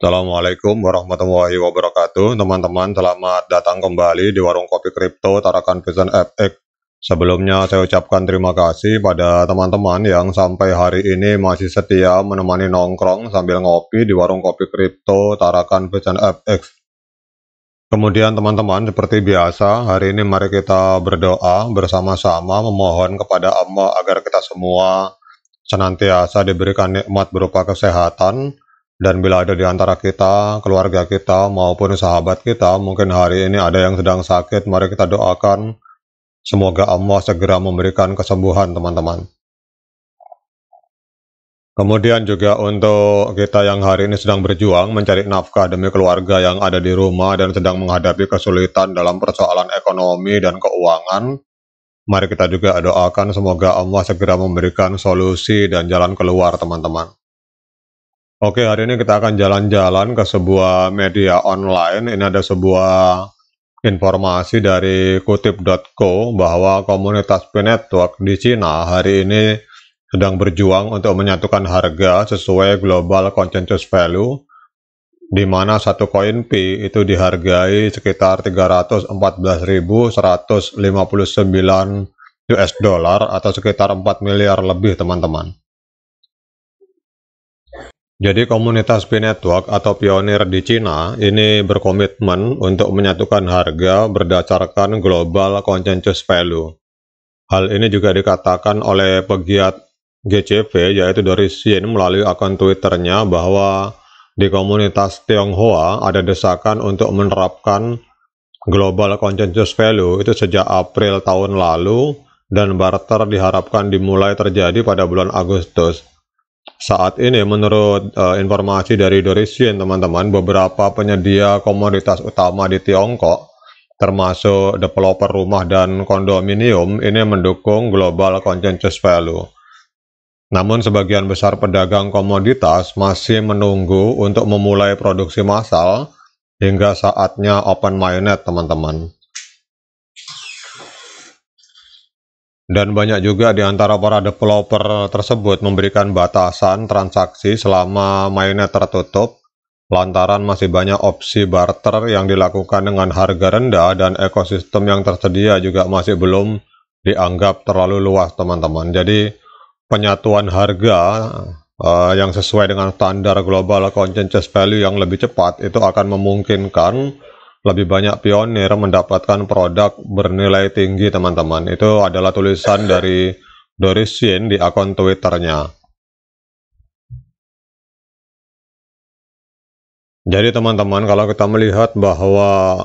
Assalamualaikum warahmatullahi wabarakatuh. Teman-teman, selamat datang kembali di Warung Kopi Kripto Tarakan Vision FX. Sebelumnya saya ucapkan terima kasih pada teman-teman yang sampai hari ini masih setia menemani nongkrong sambil ngopi di Warung Kopi Kripto Tarakan Vision FX. Kemudian teman-teman, seperti biasa, hari ini mari kita berdoa bersama-sama memohon kepada Allah agar kita semua senantiasa diberikan nikmat berupa kesehatan, dan bila ada di antara kita, keluarga kita, maupun sahabat kita, mungkin hari ini ada yang sedang sakit, mari kita doakan. Semoga Allah segera memberikan kesembuhan teman-teman. Kemudian juga untuk kita yang hari ini sedang berjuang mencari nafkah demi keluarga yang ada di rumah dan sedang menghadapi kesulitan dalam persoalan ekonomi dan keuangan, mari kita juga doakan semoga Allah segera memberikan solusi dan jalan keluar teman-teman. Oke, hari ini kita akan jalan-jalan ke sebuah media online. Ini ada sebuah informasi dari kutip.co bahwa komunitas P-Network di Cina hari ini sedang berjuang untuk menyatukan harga sesuai global consensus value di mana satu koin P itu dihargai sekitar 314.159 US dollar atau sekitar 4 miliar lebih teman-teman. Jadi komunitas P Network atau pionir di Cina ini berkomitmen untuk menyatukan harga berdasarkan global consensus value. Hal ini juga dikatakan oleh pegiat GCP yaitu Doris Yin melalui akun Twitternya bahwa di komunitas Tionghoa ada desakan untuk menerapkan global consensus value itu sejak April tahun lalu dan barter diharapkan dimulai terjadi pada bulan Agustus. Saat ini menurut uh, informasi dari Dorisien teman-teman, beberapa penyedia komoditas utama di Tiongkok termasuk developer rumah dan kondominium ini mendukung global consensus value. Namun sebagian besar pedagang komoditas masih menunggu untuk memulai produksi massal hingga saatnya open mainnet teman-teman. Dan banyak juga di antara para developer tersebut memberikan batasan transaksi selama mainnet tertutup, lantaran masih banyak opsi barter yang dilakukan dengan harga rendah dan ekosistem yang tersedia juga masih belum dianggap terlalu luas teman-teman. Jadi penyatuan harga uh, yang sesuai dengan standar global consensus value yang lebih cepat itu akan memungkinkan lebih banyak pionir mendapatkan produk bernilai tinggi teman-teman. Itu adalah tulisan dari Doris Yin di akun Twitternya. Jadi teman-teman kalau kita melihat bahwa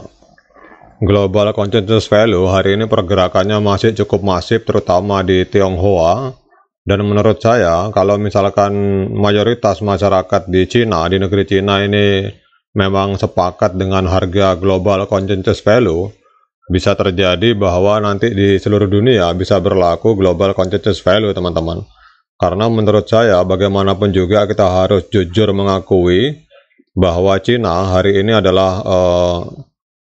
Global Consensus Value hari ini pergerakannya masih cukup masif terutama di Tionghoa dan menurut saya kalau misalkan mayoritas masyarakat di Cina, di negeri Cina ini memang sepakat dengan harga global consensus value, bisa terjadi bahwa nanti di seluruh dunia bisa berlaku global consensus value, teman-teman. Karena menurut saya bagaimanapun juga kita harus jujur mengakui bahwa Cina hari ini adalah uh,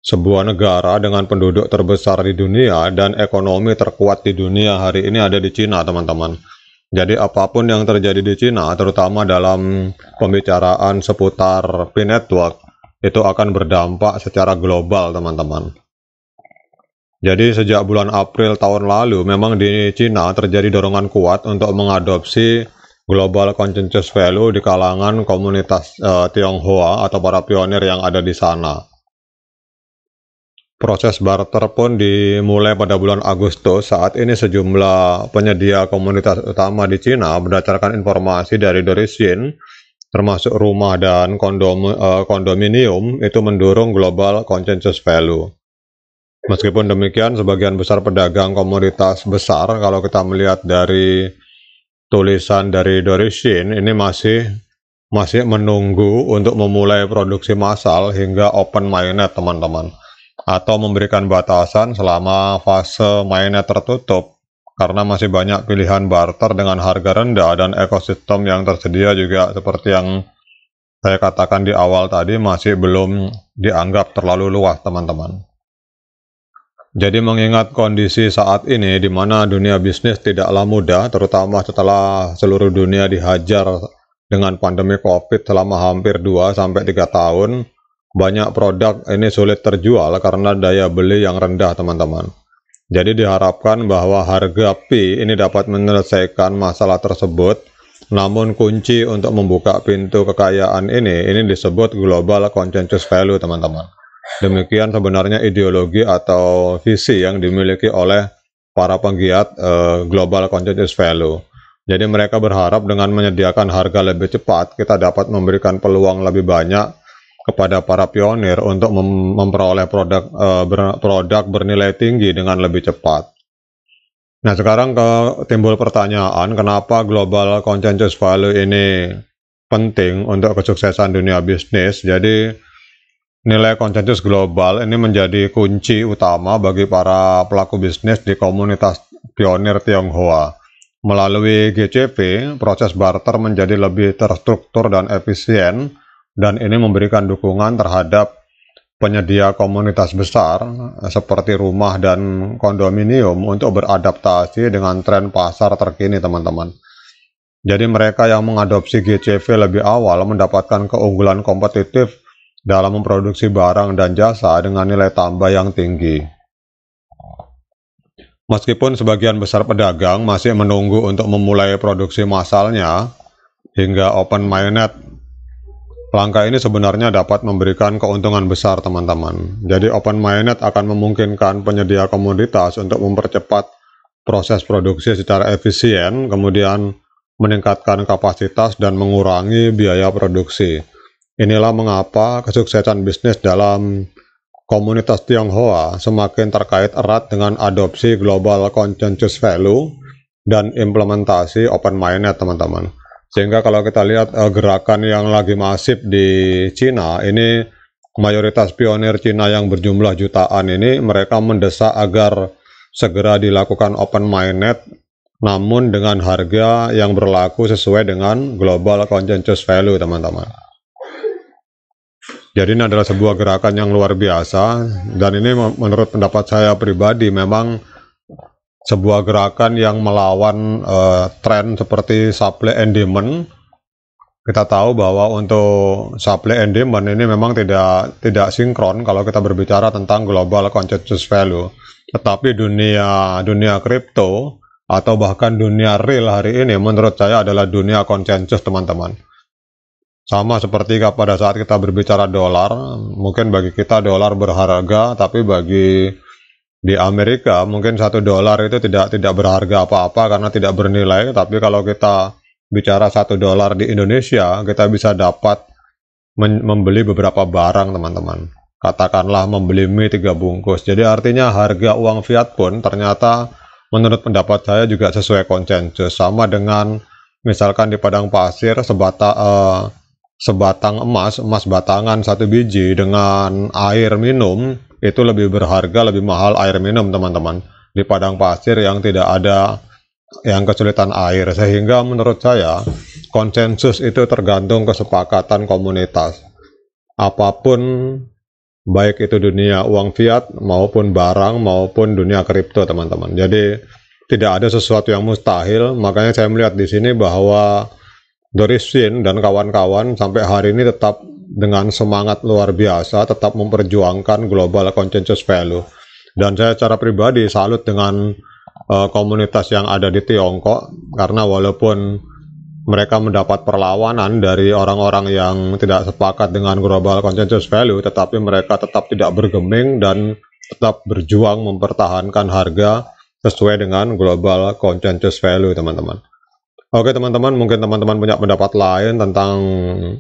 sebuah negara dengan penduduk terbesar di dunia dan ekonomi terkuat di dunia hari ini ada di Cina, teman-teman. Jadi apapun yang terjadi di Cina, terutama dalam pembicaraan seputar P network, itu akan berdampak secara global, teman-teman. Jadi sejak bulan April tahun lalu, memang di Cina terjadi dorongan kuat untuk mengadopsi global consensus value di kalangan komunitas uh, Tionghoa atau para pionir yang ada di sana. Proses barter pun dimulai pada bulan Agustus. Saat ini sejumlah penyedia komunitas utama di Cina berdasarkan informasi dari Dorisin, termasuk rumah dan kondom, uh, kondominium, itu mendorong global consensus value. Meskipun demikian, sebagian besar pedagang komunitas besar, kalau kita melihat dari tulisan dari Dorisin, ini masih masih menunggu untuk memulai produksi massal hingga open mainnet, teman-teman atau memberikan batasan selama fase mainnya tertutup karena masih banyak pilihan barter dengan harga rendah dan ekosistem yang tersedia juga seperti yang saya katakan di awal tadi masih belum dianggap terlalu luas teman-teman. Jadi mengingat kondisi saat ini di mana dunia bisnis tidaklah mudah terutama setelah seluruh dunia dihajar dengan pandemi Covid selama hampir 2 sampai 3 tahun banyak produk ini sulit terjual karena daya beli yang rendah teman-teman. Jadi diharapkan bahwa harga P ini dapat menyelesaikan masalah tersebut. Namun kunci untuk membuka pintu kekayaan ini, ini disebut global consensus value teman-teman. Demikian sebenarnya ideologi atau visi yang dimiliki oleh para penggiat uh, global consensus value. Jadi mereka berharap dengan menyediakan harga lebih cepat, kita dapat memberikan peluang lebih banyak kepada para pionir untuk mem memperoleh produk uh, ber produk bernilai tinggi dengan lebih cepat. Nah, sekarang ke timbul pertanyaan kenapa global consensus value ini penting untuk kesuksesan dunia bisnis. Jadi nilai konsensus global ini menjadi kunci utama bagi para pelaku bisnis di komunitas pionir Tionghoa. Melalui GCP, proses barter menjadi lebih terstruktur dan efisien dan ini memberikan dukungan terhadap penyedia komunitas besar eh, seperti rumah dan kondominium untuk beradaptasi dengan tren pasar terkini teman-teman. Jadi mereka yang mengadopsi GCV lebih awal mendapatkan keunggulan kompetitif dalam memproduksi barang dan jasa dengan nilai tambah yang tinggi. Meskipun sebagian besar pedagang masih menunggu untuk memulai produksi massalnya hingga open mainnet Langkah ini sebenarnya dapat memberikan keuntungan besar teman-teman. Jadi open mainnet akan memungkinkan penyedia komoditas untuk mempercepat proses produksi secara efisien, kemudian meningkatkan kapasitas dan mengurangi biaya produksi. Inilah mengapa kesuksesan bisnis dalam komunitas Tionghoa semakin terkait erat dengan adopsi global consensus value dan implementasi open mainnet, teman-teman. Sehingga kalau kita lihat uh, gerakan yang lagi masif di Cina, ini mayoritas pionir Cina yang berjumlah jutaan ini mereka mendesak agar segera dilakukan open mainnet namun dengan harga yang berlaku sesuai dengan global consensus value teman-teman. Jadi ini adalah sebuah gerakan yang luar biasa dan ini menurut pendapat saya pribadi memang sebuah gerakan yang melawan uh, tren seperti supply and demand. Kita tahu bahwa untuk supply and demand ini memang tidak tidak sinkron kalau kita berbicara tentang global consensus value. Tetapi dunia dunia kripto atau bahkan dunia real hari ini menurut saya adalah dunia konsensus teman-teman. Sama seperti pada saat kita berbicara dolar, mungkin bagi kita dolar berharga, tapi bagi di Amerika mungkin satu dolar itu tidak tidak berharga apa-apa karena tidak bernilai tapi kalau kita bicara satu dolar di Indonesia kita bisa dapat membeli beberapa barang teman-teman katakanlah membeli mie tiga bungkus jadi artinya harga uang fiat pun ternyata menurut pendapat saya juga sesuai konsensus sama dengan misalkan di padang pasir sebata eh, sebatang emas emas batangan satu biji dengan air minum itu lebih berharga, lebih mahal air minum teman-teman. Di padang pasir yang tidak ada yang kesulitan air. Sehingga menurut saya konsensus itu tergantung kesepakatan komunitas. Apapun baik itu dunia uang fiat maupun barang maupun dunia kripto teman-teman. Jadi tidak ada sesuatu yang mustahil. Makanya saya melihat di sini bahwa Doris Shin dan kawan-kawan sampai hari ini tetap dengan semangat luar biasa tetap memperjuangkan global consensus value. Dan saya secara pribadi salut dengan uh, komunitas yang ada di Tiongkok karena walaupun mereka mendapat perlawanan dari orang-orang yang tidak sepakat dengan global consensus value, tetapi mereka tetap tidak bergeming dan tetap berjuang mempertahankan harga sesuai dengan global consensus value, teman-teman. Oke teman-teman, mungkin teman-teman punya pendapat lain tentang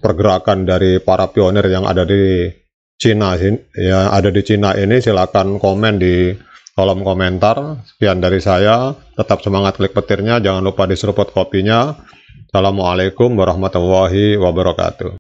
pergerakan dari para pionir yang ada di Cina ya ada di Cina ini silakan komen di kolom komentar. Sekian dari saya, tetap semangat klik petirnya, jangan lupa diseruput kopinya. Assalamualaikum warahmatullahi wabarakatuh.